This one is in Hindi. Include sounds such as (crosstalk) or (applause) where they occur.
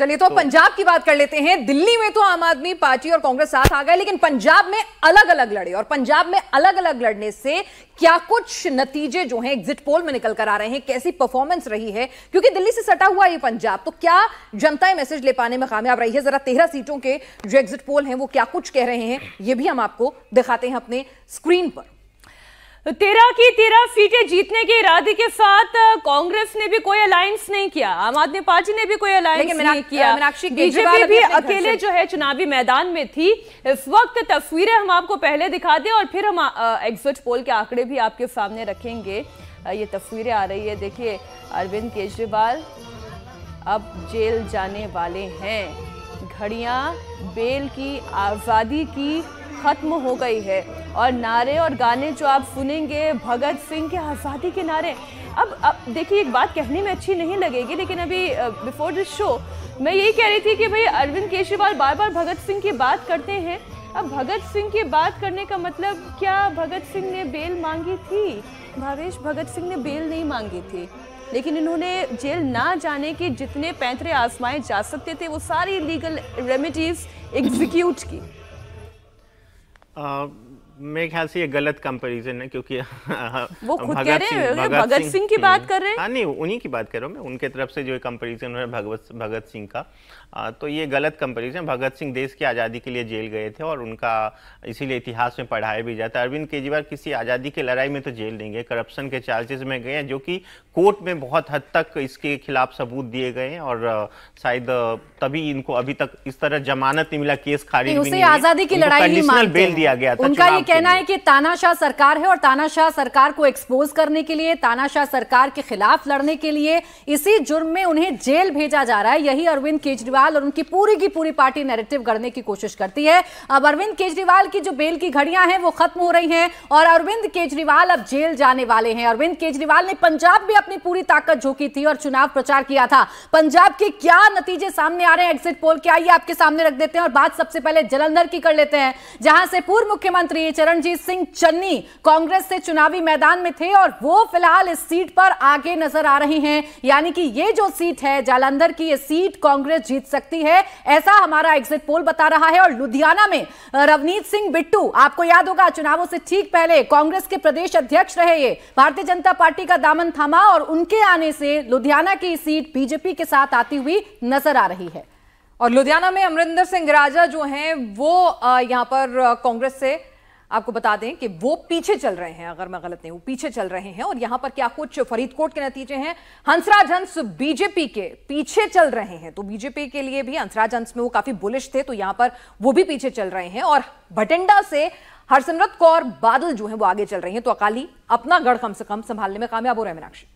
चलिए तो, तो पंजाब की बात कर लेते हैं दिल्ली में तो आम आदमी पार्टी और कांग्रेस साथ आ गए लेकिन पंजाब में अलग अलग लड़े और पंजाब में अलग अलग लड़ने से क्या कुछ नतीजे जो हैं एग्जिट पोल में निकल कर आ रहे हैं कैसी परफॉर्मेंस रही है क्योंकि दिल्ली से सटा हुआ ये पंजाब तो क्या जनता मैसेज ले पाने में कामयाब रही है जरा तेरह सीटों के जो एग्जिट पोल हैं वो क्या कुछ कह रहे हैं ये भी हम आपको दिखाते हैं अपने स्क्रीन पर तेरह की तेरह सीटें जीतने के इरादे के साथ कांग्रेस ने भी कोई अलायंस नहीं किया आम आदमी पार्टी ने भी कोई अलायंस नहीं किया बीजेपी भी अकेले जो है चुनावी मैदान में थी इस वक्त तस्वीरें हम आपको पहले दिखा दें और फिर हम एग्जिट पोल के आंकड़े भी आपके सामने रखेंगे ये तस्वीरें आ रही है देखिए अरविंद केजरीवाल अब जेल जाने वाले हैं घड़िया बेल की आज़ादी की ख़त्म हो गई है और नारे और गाने जो आप सुनेंगे भगत सिंह के आज़ादी के नारे अब अब देखिए एक बात कहने में अच्छी नहीं लगेगी लेकिन अभी बिफोर दिस शो मैं यही कह रही थी कि भाई अरविंद केजरीवाल बार बार भगत सिंह की बात करते हैं अब भगत सिंह की बात करने का मतलब क्या भगत सिंह ने बेल मांगी थी भावेश भगत सिंह ने बेल नहीं मांगी थी लेकिन इन्होंने जेल ना जाने के जितने पैंतरे आजमाए जा सकते थे वो सारी लीगल रेमेडीज़ एग्जीक्यूट की Uh, मेरे ख्याल से ये गलत कंपैरिजन है क्योंकि (laughs) वो खुद कह रहे हैं भगत सिंह की बात कर रहे हैं हाँ नहीं उन्हीं की बात कर रहा हूँ मैं उनके तरफ से जो कंपैरिजन है भगवत भगत सिंह का आ, तो ये गलत कंपैरिजन भगत सिंह देश की आज़ादी के लिए जेल गए थे और उनका इसीलिए इतिहास में पढ़ाया भी जाता है अरविंद केजरीवाल किसी आज़ादी की लड़ाई में तो जेल नहीं गए करप्शन के चार्जेस में गए जो कि कोर्ट में बहुत हद तक इसके खिलाफ सबूत दिए गए हैं और शायद तभी इनको अभी तक इस तरह जमानत नहीं मिला केस खारिज आज़ादी की लड़ाई बेल दिया गया था कहना है कि तानाशाह सरकार है और तानाशाह सरकार को एक्सपोज करने के लिए तानाशाह सरकार के खिलाफ लड़ने के लिए इसी जुर्म में उन्हें जेल भेजा जा रहा है यही अरविंद केजरीवाल और उनकी पूरी की पूरी पार्टी नैरेटिव गढ़ने की कोशिश करती है अब अरविंद केजरीवाल की जो बेल की घड़ियां हैं वो खत्म हो रही हैं और अरविंद केजरीवाल अब जेल जाने वाले हैं अरविंद केजरीवाल ने पंजाब में अपनी पूरी ताकत झोंकी थी और चुनाव प्रचार किया था पंजाब के क्या नतीजे सामने आ रहे हैं एग्जिट पोल के आइए आपके सामने रख देते हैं और बात सबसे पहले जलंधर की कर लेते हैं जहां से पूर्व मुख्यमंत्री चरणजीत सिंह चन्नी कांग्रेस से चुनावी मैदान में थे और वो फिलहाल इस सीट पर आगे नजर आ रहे हैं यानी कि ये जो सीट है जालंधर की ये सीट कांग्रेस जीत सकती है ऐसा हमारा एग्जिट पोल बता रहा है और लुधियाना में रवनीत सिंह बिट्टू आपको याद होगा चुनावों से ठीक पहले कांग्रेस के प्रदेश अध्यक्ष रहे ये भारतीय जनता पार्टी का दामन थामा और उनके आने से लुधियाना की सीट बीजेपी के साथ आती हुई नजर आ रही है और लुधियाना में अमरिंदर सिंह राजा जो हैं वो यहाँ पर कांग्रेस से आपको बता दें कि वो पीछे चल रहे हैं अगर मैं गलत नहीं हूं पीछे चल रहे हैं और यहां पर क्या कुछ फरीदकोट के नतीजे हैं हंसराज हंस बीजेपी के पीछे चल रहे हैं तो बीजेपी के लिए भी हंसराज हंस में वो काफी बुलिश थे तो यहां पर वो भी पीछे चल रहे हैं और भटिंडा से हरसिमरत कौर बादल जो है वो आगे चल रहे हैं तो अकाली अपना गढ़ कम से कम संभालने में कामयाब हो रहे हैं मीनाक्षी